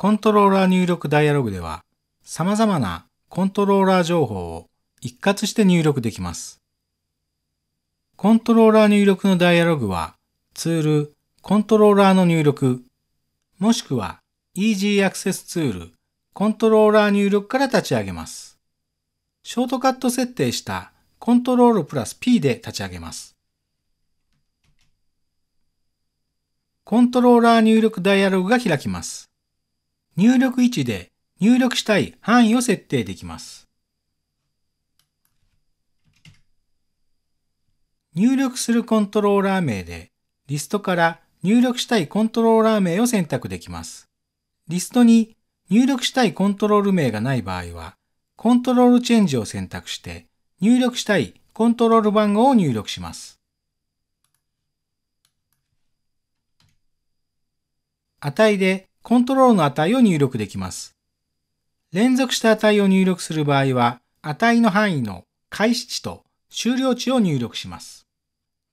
コントローラー入力ダイアログでは、様々なコントローラー情報を一括して入力できます。コントローラー入力のダイアログは、ツール、コントローラーの入力、もしくは Easy Access ツール、コントローラー入力から立ち上げます。ショートカット設定したコントロールプラス P で立ち上げます。コントローラー入力ダイアログが開きます。入力位置で入力したい範囲を設定できます。入力するコントローラー名で、リストから入力したいコントローラー名を選択できます。リストに入力したいコントロール名がない場合は、コントロールチェンジを選択して、入力したいコントロール番号を入力します。値でコントロールの値を入力できます。連続した値を入力する場合は、値の範囲の開始値と終了値を入力します。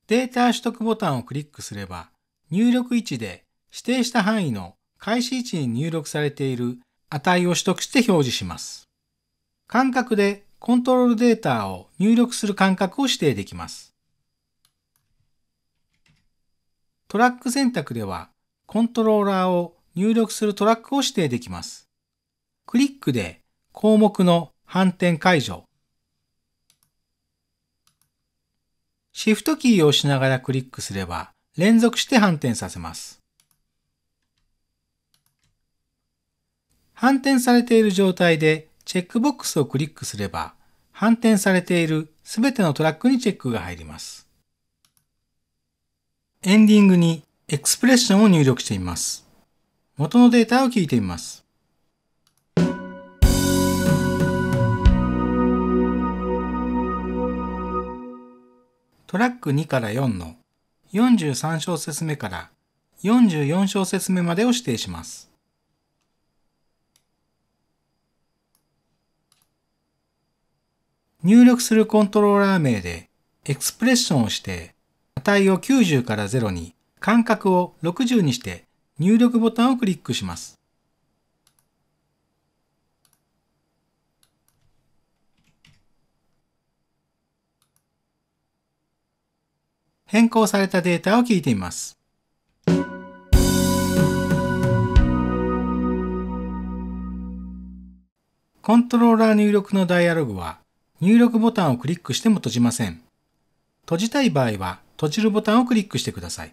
データ取得ボタンをクリックすれば、入力位置で指定した範囲の開始位置に入力されている値を取得して表示します。間隔でコントロールデータを入力する間隔を指定できます。トラック選択では、コントローラーを入力するトラックを指定できます。クリックで項目の反転解除、シフトキーを押しながらクリックすれば連続して反転させます。反転されている状態でチェックボックスをクリックすれば反転されているすべてのトラックにチェックが入ります。エンディングにエクスプレッションを入力してみます。元のデータを聞いてみます。トラック2から4の43小節目から44小節目までを指定します。入力するコントローラー名でエクスプレッションをして値を90から0に間隔を60にして入力ボタンをクリックします。変更されたデータを聞いてみます。コントローラー入力のダイアログは入力ボタンをクリックしても閉じません。閉じたい場合は閉じるボタンをクリックしてください。